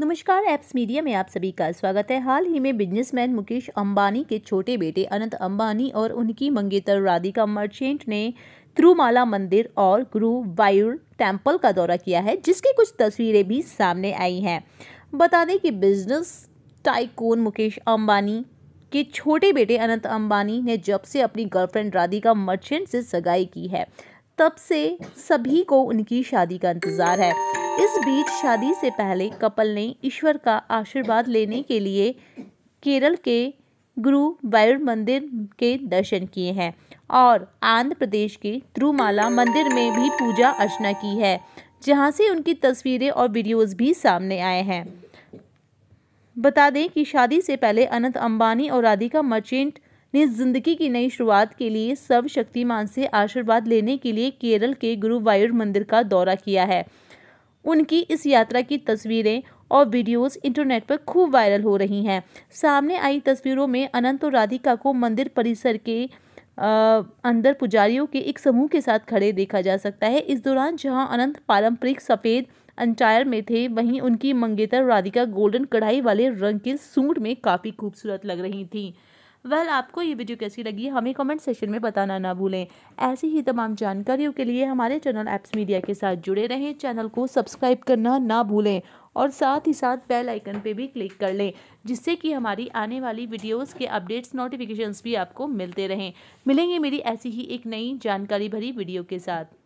नमस्कार apps media में आप सभी का स्वागत है हाल ही में बिजनेसमैन मुकेश अंबानी के छोटे बेटे अनंत अंबानी और उनकी मंगेतर राधिका मर्चेंट ने त्रुमाला मंदिर और गुरु वायुर टेम्पल का दौरा किया है जिसकी कुछ तस्वीरें भी सामने आई हैं बता दें कि बिजनेस टाइकोन मुकेश अंबानी के छोटे बेटे अनंत अंबानी ने जब से अपनी गर्लफ्रेंड राधिका मर्चेंट से सगाई की है तब से सभी को उनकी शादी का इंतज़ार है इस बीच शादी से पहले कपल ने ईश्वर का आशीर्वाद लेने के लिए केरल के गुरु वायुर मंदिर के दर्शन किए हैं और आंध्र प्रदेश के त्रुमाला मंदिर में भी पूजा अर्चना की है जहां से उनकी तस्वीरें और वीडियोस भी सामने आए हैं बता दें कि शादी से पहले अनंत अंबानी और राधिका मर्चेंट ने जिंदगी की नई शुरुआत के लिए सर्वशक्तिमान से आशीर्वाद लेने के लिए केरल के गुरु वायुर मंदिर का दौरा किया है उनकी इस यात्रा की तस्वीरें और वीडियोस इंटरनेट पर खूब वायरल हो रही हैं सामने आई तस्वीरों में अनंत और राधिका को मंदिर परिसर के आ, अंदर पुजारियों के एक समूह के साथ खड़े देखा जा सकता है इस दौरान जहां अनंत पारंपरिक सफ़ेद अंटायर में थे वहीं उनकी मंगेतर राधिका गोल्डन कढ़ाई वाले रंग के सूट में काफ़ी खूबसूरत लग रही थी वेल आपको ये वीडियो कैसी लगी हमें कमेंट सेशन में बताना ना भूलें ऐसी ही तमाम जानकारियों के लिए हमारे चैनल एप्स मीडिया के साथ जुड़े रहें चैनल को सब्सक्राइब करना ना भूलें और साथ ही साथ बेल आइकन पे भी क्लिक कर लें जिससे कि हमारी आने वाली वीडियोस के अपडेट्स नोटिफिकेशंस भी आपको मिलते रहें मिलेंगे मेरी ऐसी ही एक नई जानकारी भरी वीडियो के साथ